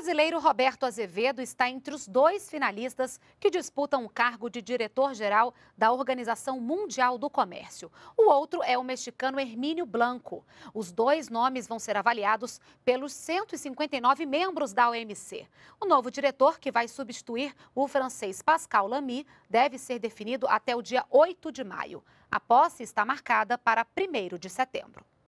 brasileiro Roberto Azevedo está entre os dois finalistas que disputam o cargo de diretor-geral da Organização Mundial do Comércio. O outro é o mexicano Hermínio Blanco. Os dois nomes vão ser avaliados pelos 159 membros da OMC. O novo diretor, que vai substituir o francês Pascal Lamy, deve ser definido até o dia 8 de maio. A posse está marcada para 1 de setembro.